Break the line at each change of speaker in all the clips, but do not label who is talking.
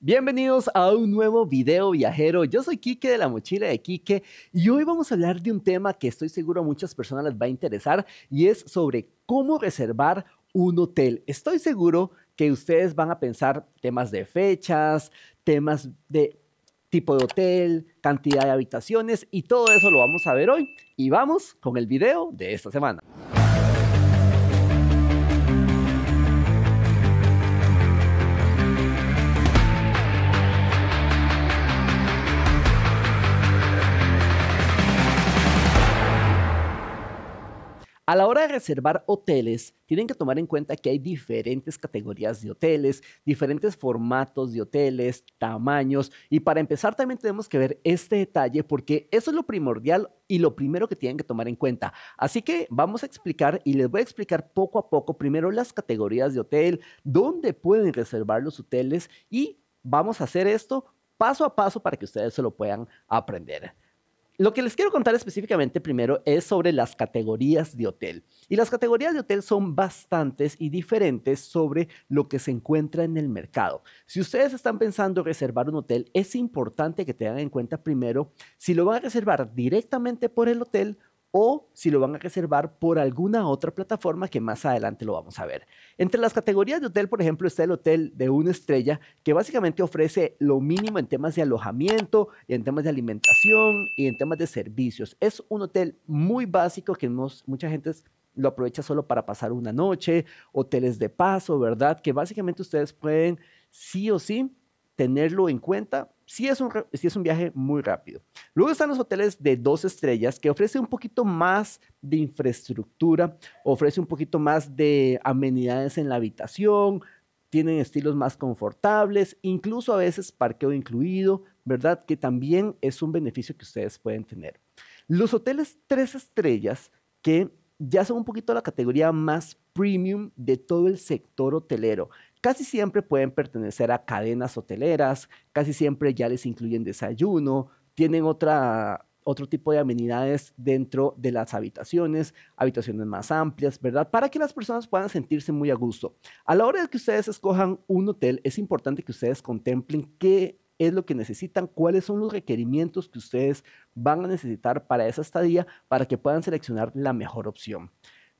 Bienvenidos a un nuevo video viajero. Yo soy Quique de la Mochila de Quique y hoy vamos a hablar de un tema que estoy seguro a muchas personas les va a interesar y es sobre cómo reservar un hotel. Estoy seguro que ustedes van a pensar temas de fechas, temas de tipo de hotel, cantidad de habitaciones y todo eso lo vamos a ver hoy. Y vamos con el video de esta semana. A la hora de reservar hoteles, tienen que tomar en cuenta que hay diferentes categorías de hoteles, diferentes formatos de hoteles, tamaños. Y para empezar también tenemos que ver este detalle porque eso es lo primordial y lo primero que tienen que tomar en cuenta. Así que vamos a explicar y les voy a explicar poco a poco primero las categorías de hotel, dónde pueden reservar los hoteles y vamos a hacer esto paso a paso para que ustedes se lo puedan aprender. Lo que les quiero contar específicamente primero es sobre las categorías de hotel. Y las categorías de hotel son bastantes y diferentes sobre lo que se encuentra en el mercado. Si ustedes están pensando reservar un hotel, es importante que tengan en cuenta primero si lo van a reservar directamente por el hotel o si lo van a reservar por alguna otra plataforma que más adelante lo vamos a ver. Entre las categorías de hotel, por ejemplo, está el hotel de una estrella, que básicamente ofrece lo mínimo en temas de alojamiento, y en temas de alimentación y en temas de servicios. Es un hotel muy básico que mucha gente lo aprovecha solo para pasar una noche, hoteles de paso, ¿verdad? Que básicamente ustedes pueden sí o sí tenerlo en cuenta si es, un, es un viaje muy rápido. Luego están los hoteles de dos estrellas que ofrecen un poquito más de infraestructura, ofrece un poquito más de amenidades en la habitación, tienen estilos más confortables, incluso a veces parqueo incluido, ¿verdad? Que también es un beneficio que ustedes pueden tener. Los hoteles tres estrellas que ya son un poquito la categoría más premium de todo el sector hotelero. Casi siempre pueden pertenecer a cadenas hoteleras, casi siempre ya les incluyen desayuno, tienen otra, otro tipo de amenidades dentro de las habitaciones, habitaciones más amplias, ¿verdad? Para que las personas puedan sentirse muy a gusto. A la hora de que ustedes escojan un hotel, es importante que ustedes contemplen qué es lo que necesitan, cuáles son los requerimientos que ustedes van a necesitar para esa estadía, para que puedan seleccionar la mejor opción.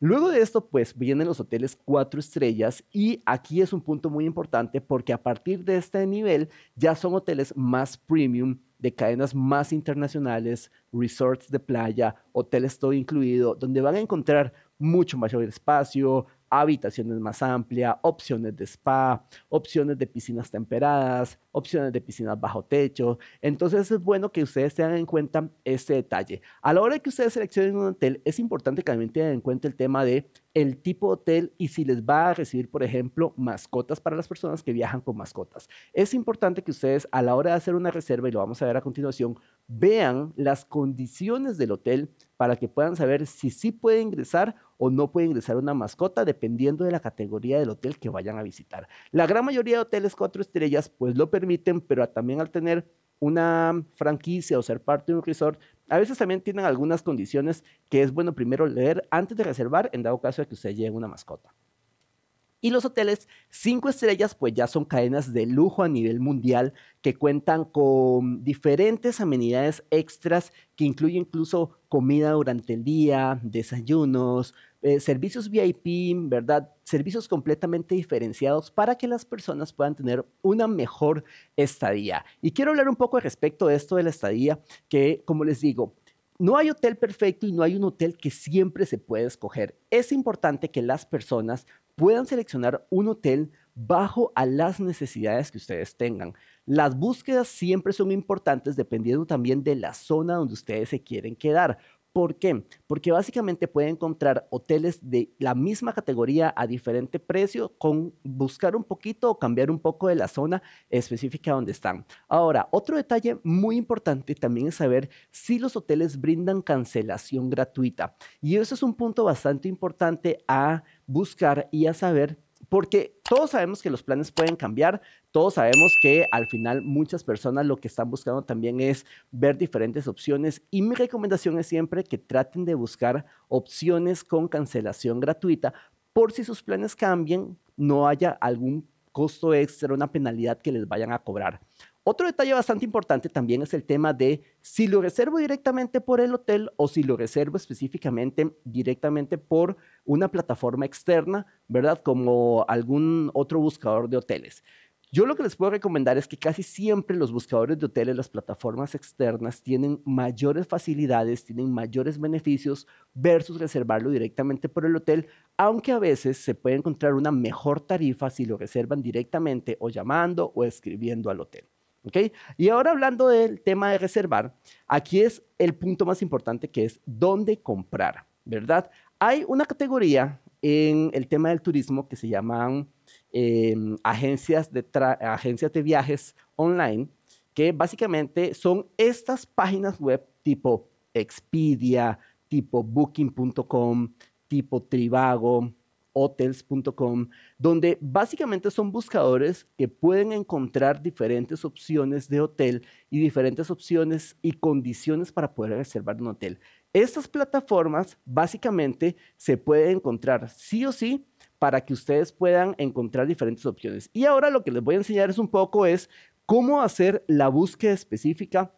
Luego de esto, pues vienen los hoteles cuatro estrellas y aquí es un punto muy importante porque a partir de este nivel ya son hoteles más premium de cadenas más internacionales, resorts de playa, hoteles todo incluido, donde van a encontrar mucho mayor espacio, habitaciones más amplias, opciones de spa, opciones de piscinas temperadas, opciones de piscinas bajo techo. Entonces es bueno que ustedes tengan en cuenta este detalle. A la hora de que ustedes seleccionen un hotel, es importante que también tengan en cuenta el tema de el tipo de hotel y si les va a recibir, por ejemplo, mascotas para las personas que viajan con mascotas. Es importante que ustedes a la hora de hacer una reserva, y lo vamos a ver a continuación, vean las condiciones del hotel para que puedan saber si sí puede ingresar o no puede ingresar una mascota, dependiendo de la categoría del hotel que vayan a visitar. La gran mayoría de hoteles cuatro estrellas, pues lo permiten pero también al tener una franquicia o ser parte de un resort, a veces también tienen algunas condiciones que es bueno primero leer antes de reservar, en dado caso de que usted lleve una mascota. Y los hoteles cinco estrellas, pues ya son cadenas de lujo a nivel mundial que cuentan con diferentes amenidades extras que incluyen incluso comida durante el día, desayunos, eh, servicios VIP, ¿verdad? Servicios completamente diferenciados para que las personas puedan tener una mejor estadía. Y quiero hablar un poco respecto de esto de la estadía, que como les digo, no hay hotel perfecto y no hay un hotel que siempre se puede escoger. Es importante que las personas puedan seleccionar un hotel bajo a las necesidades que ustedes tengan. Las búsquedas siempre son importantes dependiendo también de la zona donde ustedes se quieren quedar. ¿Por qué? Porque básicamente puede encontrar hoteles de la misma categoría a diferente precio con buscar un poquito o cambiar un poco de la zona específica donde están. Ahora, otro detalle muy importante también es saber si los hoteles brindan cancelación gratuita. Y eso es un punto bastante importante a buscar y a saber porque todos sabemos que los planes pueden cambiar, todos sabemos que al final muchas personas lo que están buscando también es ver diferentes opciones y mi recomendación es siempre que traten de buscar opciones con cancelación gratuita por si sus planes cambien, no haya algún costo extra, una penalidad que les vayan a cobrar. Otro detalle bastante importante también es el tema de si lo reservo directamente por el hotel o si lo reservo específicamente directamente por una plataforma externa, ¿verdad? Como algún otro buscador de hoteles. Yo lo que les puedo recomendar es que casi siempre los buscadores de hoteles, las plataformas externas, tienen mayores facilidades, tienen mayores beneficios versus reservarlo directamente por el hotel, aunque a veces se puede encontrar una mejor tarifa si lo reservan directamente o llamando o escribiendo al hotel. Y ahora hablando del tema de reservar, aquí es el punto más importante que es dónde comprar, ¿verdad? Hay una categoría en el tema del turismo que se llaman em, agencias, de de viajes online, que básicamente son estas páginas web tipo Expedia, tipo booking.com, tipo Tribago hotels.com, donde básicamente son buscadores que pueden encontrar diferentes opciones de hotel y diferentes opciones y condiciones para poder reservar un hotel. Estas plataformas básicamente se pueden encontrar sí o sí para que ustedes puedan encontrar diferentes opciones. Y ahora lo que les voy a enseñar es un poco es cómo hacer la búsqueda específica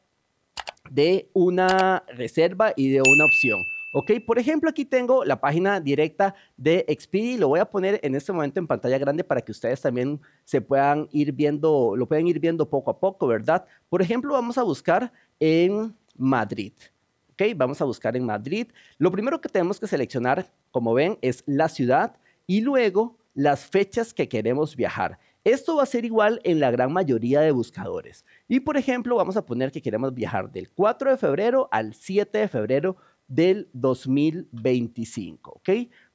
de una reserva y de una opción. ¿Ok? Por ejemplo, aquí tengo la página directa de Expedia y Lo voy a poner en este momento en pantalla grande para que ustedes también se puedan ir viendo, lo pueden ir viendo poco a poco, ¿verdad? Por ejemplo, vamos a buscar en Madrid. ¿Ok? Vamos a buscar en Madrid. Lo primero que tenemos que seleccionar, como ven, es la ciudad y luego las fechas que queremos viajar. Esto va a ser igual en la gran mayoría de buscadores. Y por ejemplo, vamos a poner que queremos viajar del 4 de febrero al 7 de febrero del 2025,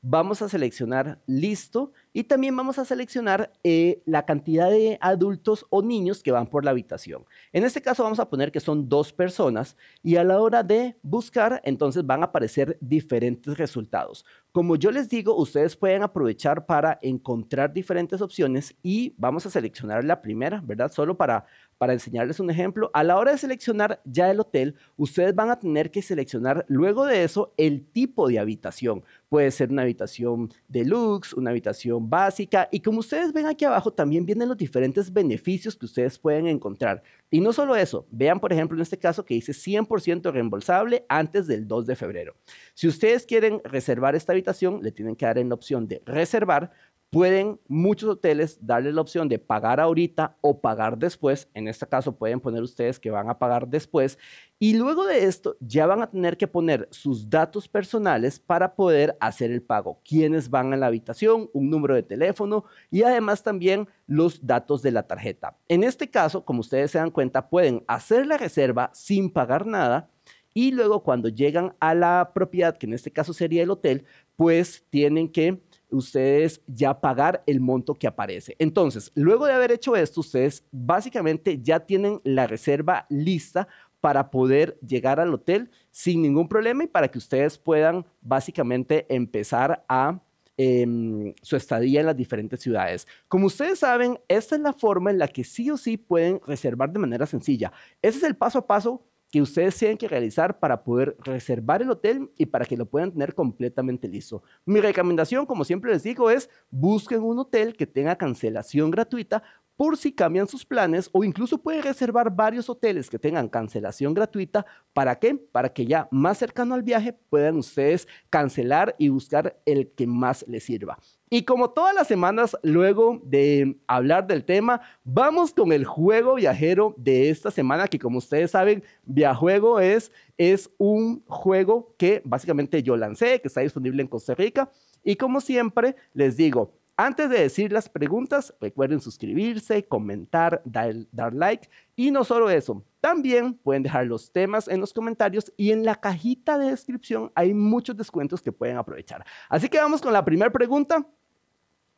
Vamos a seleccionar listo y también vamos a seleccionar eh, la cantidad de adultos o niños que van por la habitación. En este caso vamos a poner que son dos personas y a la hora de buscar entonces van a aparecer diferentes resultados. Como yo les digo, ustedes pueden aprovechar para encontrar diferentes opciones y vamos a seleccionar la primera, ¿verdad? Solo para para enseñarles un ejemplo, a la hora de seleccionar ya el hotel, ustedes van a tener que seleccionar luego de eso el tipo de habitación. Puede ser una habitación deluxe, una habitación básica y como ustedes ven aquí abajo también vienen los diferentes beneficios que ustedes pueden encontrar. Y no solo eso, vean por ejemplo en este caso que dice 100% reembolsable antes del 2 de febrero. Si ustedes quieren reservar esta habitación, le tienen que dar en la opción de reservar pueden muchos hoteles darle la opción de pagar ahorita o pagar después. En este caso pueden poner ustedes que van a pagar después. Y luego de esto ya van a tener que poner sus datos personales para poder hacer el pago. Quiénes van a la habitación, un número de teléfono y además también los datos de la tarjeta. En este caso, como ustedes se dan cuenta, pueden hacer la reserva sin pagar nada. Y luego cuando llegan a la propiedad, que en este caso sería el hotel, pues tienen que ustedes ya pagar el monto que aparece. Entonces, luego de haber hecho esto, ustedes básicamente ya tienen la reserva lista para poder llegar al hotel sin ningún problema y para que ustedes puedan básicamente empezar a em, su estadía en las diferentes ciudades. Como ustedes saben, esta es la forma en la que sí o sí pueden reservar de manera sencilla. Ese es el paso a paso que ustedes tienen que realizar para poder reservar el hotel y para que lo puedan tener completamente listo. Mi recomendación, como siempre les digo, es busquen un hotel que tenga cancelación gratuita por si cambian sus planes o incluso pueden reservar varios hoteles que tengan cancelación gratuita. ¿Para qué? Para que ya más cercano al viaje puedan ustedes cancelar y buscar el que más les sirva. Y como todas las semanas, luego de hablar del tema, vamos con el juego viajero de esta semana, que como ustedes saben, Viajuego es, es un juego que básicamente yo lancé, que está disponible en Costa Rica. Y como siempre, les digo, antes de decir las preguntas, recuerden suscribirse, comentar, dar, dar like. Y no solo eso, también pueden dejar los temas en los comentarios y en la cajita de descripción hay muchos descuentos que pueden aprovechar. Así que vamos con la primera pregunta.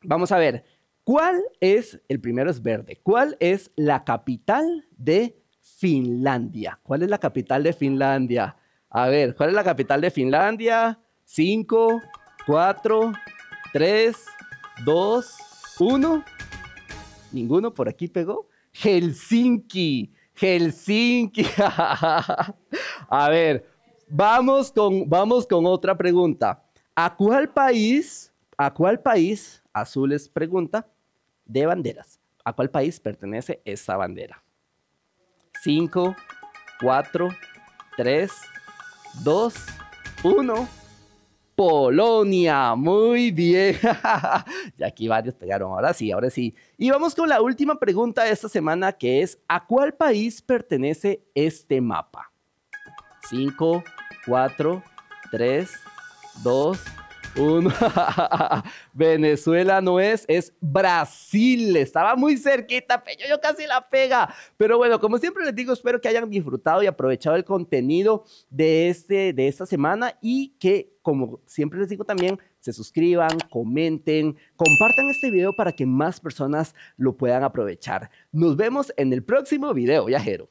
Vamos a ver, ¿cuál es, el primero es verde, cuál es la capital de Finlandia? ¿Cuál es la capital de Finlandia? A ver, ¿cuál es la capital de Finlandia? 5, 4, 3, 2, 1. Ninguno por aquí pegó. Helsinki. Helsinki. A ver, vamos con, otra pregunta. ¿A cuál país, a cuál país, Azules pregunta, de banderas? ¿A cuál país pertenece esa bandera? 5, 4, 3, 2, 1. Polonia. Muy bien. y aquí varios pegaron. Ahora sí, ahora sí. Y vamos con la última pregunta de esta semana que es, ¿a cuál país pertenece este mapa? 5, 4, 3, 2, 1. Venezuela no es, es Brasil. Estaba muy cerquita, pero yo casi la pega. Pero bueno, como siempre les digo, espero que hayan disfrutado y aprovechado el contenido de, este, de esta semana y que como siempre les digo también, se suscriban, comenten, compartan este video para que más personas lo puedan aprovechar. Nos vemos en el próximo video, viajero.